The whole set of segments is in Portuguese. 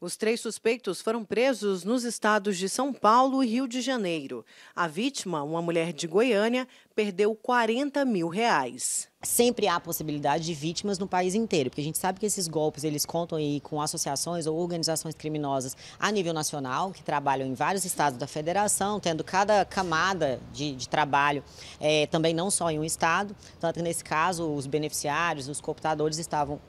Os três suspeitos foram presos nos estados de São Paulo e Rio de Janeiro. A vítima, uma mulher de Goiânia, perdeu 40 mil reais. Sempre há possibilidade de vítimas no país inteiro, porque a gente sabe que esses golpes eles contam aí com associações ou organizações criminosas a nível nacional, que trabalham em vários estados da federação, tendo cada camada de, de trabalho é, também não só em um estado. Tanto que nesse caso, os beneficiários, os computadores estavam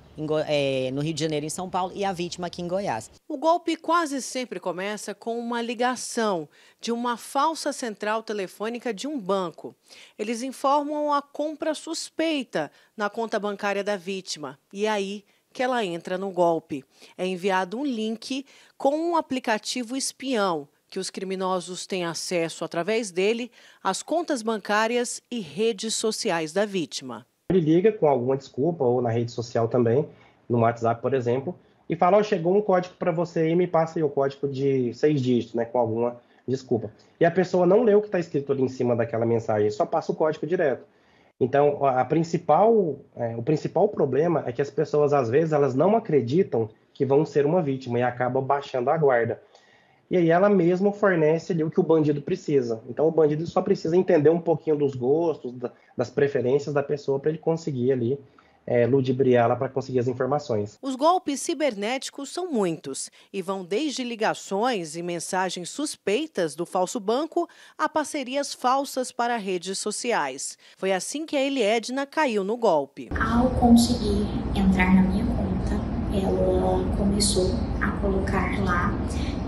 é, no Rio de Janeiro em São Paulo e a vítima aqui em Goiás. O golpe quase sempre começa com uma ligação de uma falsa central telefônica de um banco. Eles informam a compra suspeita na conta bancária da vítima e aí que ela entra no golpe. É enviado um link com um aplicativo espião que os criminosos têm acesso através dele às contas bancárias e redes sociais da vítima ele liga com alguma desculpa ou na rede social também, no WhatsApp, por exemplo, e fala: oh, chegou um código para você e me passa aí o código de seis dígitos, né, com alguma desculpa. E a pessoa não lê o que está escrito ali em cima daquela mensagem, só passa o código direto. Então, a principal, é, o principal problema é que as pessoas, às vezes, elas não acreditam que vão ser uma vítima e acabam baixando a guarda e aí ela mesma fornece ali o que o bandido precisa. Então o bandido só precisa entender um pouquinho dos gostos, da, das preferências da pessoa para ele conseguir ali é, ludibriá-la para conseguir as informações. Os golpes cibernéticos são muitos e vão desde ligações e mensagens suspeitas do falso banco a parcerias falsas para redes sociais. Foi assim que a Eliedna caiu no golpe. Ao conseguir entrar na minha ela começou a colocar lá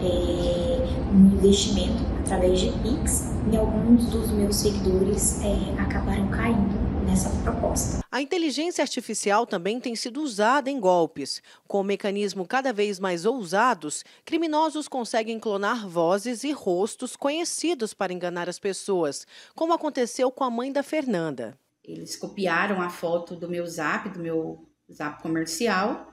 é, um investimento através de Pix e alguns dos meus seguidores é, acabaram caindo nessa proposta. A inteligência artificial também tem sido usada em golpes. Com o mecanismo cada vez mais ousados, criminosos conseguem clonar vozes e rostos conhecidos para enganar as pessoas, como aconteceu com a mãe da Fernanda. Eles copiaram a foto do meu zap, do meu zap comercial,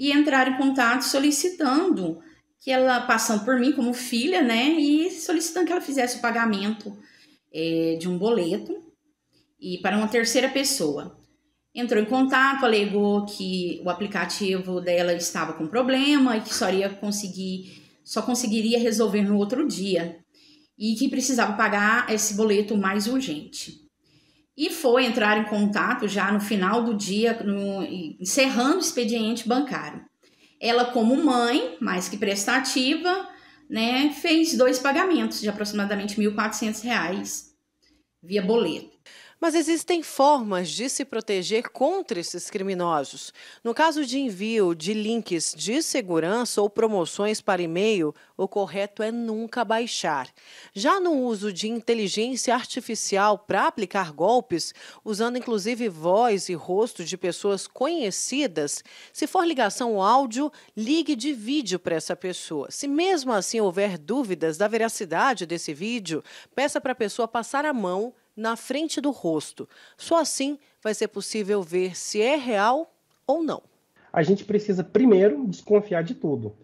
e entrar em contato solicitando que ela, passando por mim como filha, né, e solicitando que ela fizesse o pagamento é, de um boleto e para uma terceira pessoa. Entrou em contato, alegou que o aplicativo dela estava com problema e que só iria conseguir, só conseguiria resolver no outro dia e que precisava pagar esse boleto mais urgente e foi entrar em contato já no final do dia, no, encerrando o expediente bancário. Ela, como mãe, mais que prestativa, né, fez dois pagamentos de aproximadamente R$ 1.400 via boleto. Mas existem formas de se proteger contra esses criminosos. No caso de envio de links de segurança ou promoções para e-mail, o correto é nunca baixar. Já no uso de inteligência artificial para aplicar golpes, usando inclusive voz e rosto de pessoas conhecidas, se for ligação áudio, ligue de vídeo para essa pessoa. Se mesmo assim houver dúvidas da veracidade desse vídeo, peça para a pessoa passar a mão na frente do rosto. Só assim vai ser possível ver se é real ou não. A gente precisa primeiro desconfiar de tudo.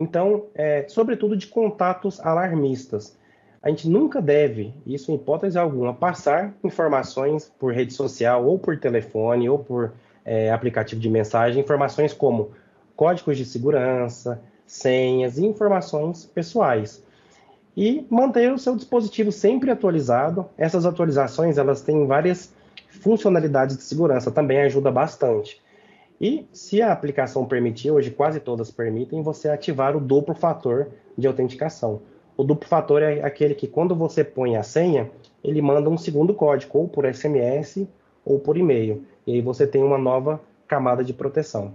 Então, é, sobretudo de contatos alarmistas. A gente nunca deve, isso em hipótese alguma, passar informações por rede social, ou por telefone, ou por é, aplicativo de mensagem, informações como códigos de segurança, senhas e informações pessoais e manter o seu dispositivo sempre atualizado. Essas atualizações elas têm várias funcionalidades de segurança, também ajuda bastante. E se a aplicação permitir, hoje quase todas permitem, você ativar o duplo fator de autenticação. O duplo fator é aquele que quando você põe a senha, ele manda um segundo código, ou por SMS ou por e-mail. E aí você tem uma nova camada de proteção.